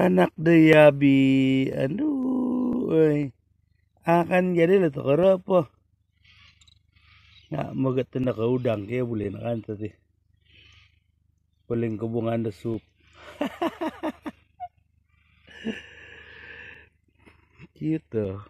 anak deyabi aduh woy. akan jadi letak apa mau magat tenda ke udang ya boleh kan tadi paling kubungan na sup gitu